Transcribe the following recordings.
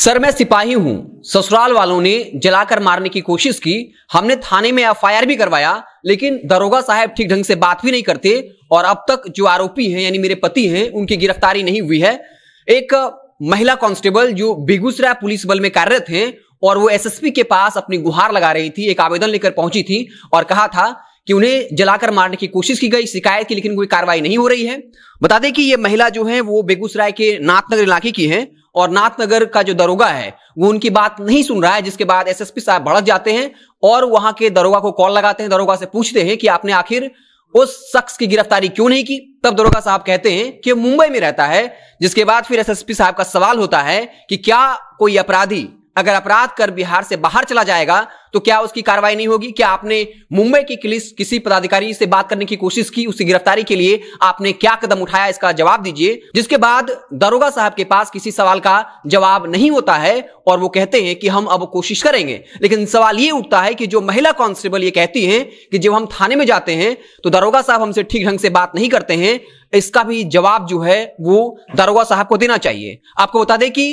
sir मैं सिपाही हूं ससुराल वालों ने जलाकर मारने की कोशिश की हमने थाने में एफ भी करवाया लेकिन दरोगा साहब ठीक ढंग से बात भी नहीं करते और अब तक जो आरोपी हैं यानी मेरे पति हैं उनकी गिरफ्तारी नहीं हुई है एक महिला कांस्टेबल जो बेगूसराय पुलिस बल में कार्यरत हैं और वो एसएसपी के पास अपनी गुहार लगा रही थी एक आवेदन लेकर पहुंची थी और कहा था कि उन्हें जलाकर मारने की कोशिश की गई शिकायत की लेकिन कोई कार्रवाई नहीं हो रही है बता दें कि ये महिला जो है वो बेगूसराय के नाथनगर इलाके की है और नाथनगर का जो दरोगा है वो उनकी बात नहीं सुन रहा है जिसके बाद एसएसपी साहब भड़क जाते हैं और वहां के दरोगा को कॉल लगाते हैं दरोगा से पूछते हैं कि आपने आखिर उस शख्स की गिरफ्तारी क्यों नहीं की तब दरोगा साहब कहते हैं कि मुंबई में रहता है जिसके बाद फिर एसएसपी साहब का सवाल होता है कि क्या कोई अपराधी अगर अपराध कर बिहार से बाहर चला जाएगा तो क्या उसकी कार्रवाई नहीं होगी क्या आपने मुंबई की पुलिस किसी पदाधिकारी से बात करने की कोशिश की उसकी गिरफ्तारी के लिए आपने क्या कदम उठाया इसका जवाब दीजिए जिसके बाद दारोगा साहब के पास किसी सवाल का जवाब नहीं होता है और वो कहते हैं कि हम अब कोशिश करेंगे लेकिन सवाल ये उठता है कि जो महिला कांस्टेबल ये कहती है कि जब हम थाने में जाते हैं तो दारोगा साहब हमसे ठीक ढंग से बात नहीं करते हैं इसका भी जवाब जो है वो दारोगा साहब को देना चाहिए आपको बता दें कि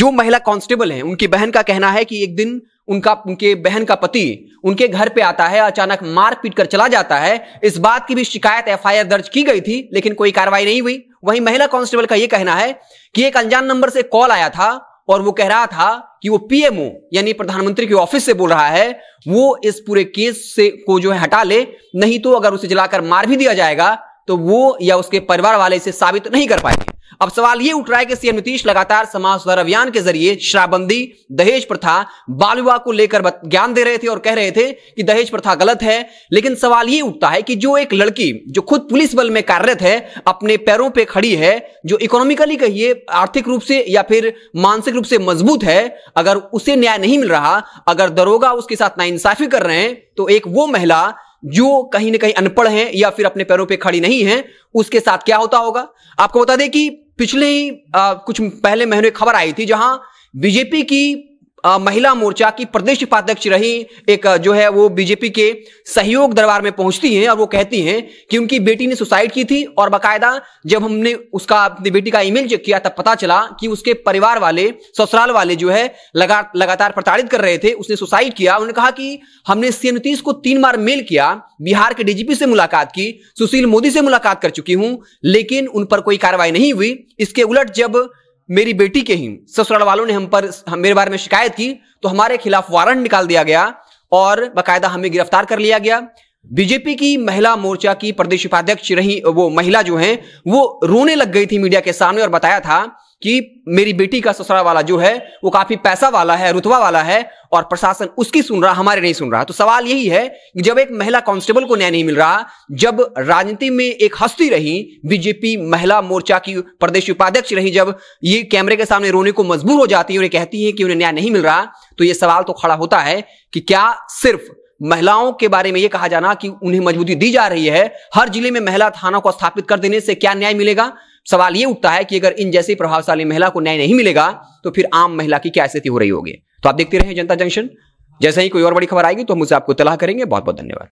जो महिला कांस्टेबल हैं उनकी बहन का कहना है कि एक दिन उनका उनके बहन का पति उनके घर पे आता है अचानक मार पीट कर चला जाता है इस बात की भी शिकायत एफआईआर दर्ज की गई थी लेकिन कोई कार्रवाई नहीं हुई वहीं महिला कांस्टेबल का यह कहना है कि एक अनजान नंबर से कॉल आया था और वो कह रहा था कि वो पीएमओ यानी प्रधानमंत्री के ऑफिस से बोल रहा है वो इस पूरे केस से को जो है हटा ले नहीं तो अगर उसे जलाकर मार भी दिया जाएगा तो वो या उसके परिवार वाले इसे साबित नहीं कर पाएंगे अब सवाल ये उठ रहा है कि सीएम नीतीश लगातार समाज सुधार अभियान के जरिए शराबबंदी दहेज प्रथा बाल विवाह को लेकर ज्ञान दे रहे थे और कह रहे थे कि दहेज प्रथा गलत है लेकिन सवाल ये उठता है कि जो एक लड़की जो खुद पुलिस बल में कार्यरत है अपने पैरों पर खड़ी है जो इकोनॉमिकली कहिए आर्थिक रूप से या फिर मानसिक रूप से मजबूत है अगर उसे न्याय नहीं मिल रहा अगर दरोगा उसके साथ नाइंसाफी कर रहे हैं तो एक वो महिला जो कहीं ना कहीं अनपढ़ है या फिर अपने पैरों पे खड़ी नहीं है उसके साथ क्या होता होगा आपको बता दें कि पिछले ही कुछ पहले महीने खबर आई थी जहां बीजेपी की महिला मोर्चा की प्रदेश उपाध्यक्ष रही एक जो है वो बीजेपी के सहयोग दरबार में पहुंचती हैं और वो कहती हैं कि उनकी बेटी ने सुसाइड की थी और बकायदा जब हमने उसका अपनी बेटी का ईमेल चेक किया तब पता चला कि उसके परिवार वाले ससुराल वाले जो है लगा लगातार प्रताड़ित कर रहे थे उसने सुसाइड किया उन्होंने कहा कि हमने सीएम नीतीश को तीन बार मेल किया बिहार के डीजीपी से मुलाकात की सुशील मोदी से मुलाकात कर चुकी हूं लेकिन उन पर कोई कार्रवाई नहीं हुई इसके उलट जब मेरी बेटी के ही ससुराल वालों ने हम पर हम मेरे बारे में शिकायत की तो हमारे खिलाफ वारंट निकाल दिया गया और बाकायदा हमें गिरफ्तार कर लिया गया बीजेपी की महिला मोर्चा की प्रदेश उपाध्यक्ष रही वो महिला जो हैं वो रोने लग गई थी मीडिया के सामने और बताया था कि मेरी बेटी का ससुराल वाला जो है वो काफी पैसा वाला है रुतवा वाला है और प्रशासन उसकी सुन रहा हमारे नहीं सुन रहा तो सवाल यही है कि जब एक महिला कांस्टेबल को न्याय नहीं मिल रहा जब राजनीति में एक हस्ती रही बीजेपी महिला मोर्चा की प्रदेश उपाध्यक्ष रही जब ये कैमरे के सामने रोने को मजबूर हो जाती है उन्हें कहती है कि उन्हें न्याय नहीं मिल रहा तो ये सवाल तो खड़ा होता है कि क्या सिर्फ महिलाओं के बारे में यह कहा जाना कि उन्हें मजबूती दी जा रही है हर जिले में महिला थाना को स्थापित कर देने से क्या न्याय मिलेगा सवाल ये उठता है कि अगर इन जैसी प्रभावशाली महिला को न्याय नहीं मिलेगा तो फिर आम महिला की क्या स्थिति हो रही होगी तो आप देखते रहे जनता जंक्शन जैसे ही कोई और बड़ी खबर आएगी तो हम उसे आपको तलाह करेंगे बहुत बहुत धन्यवाद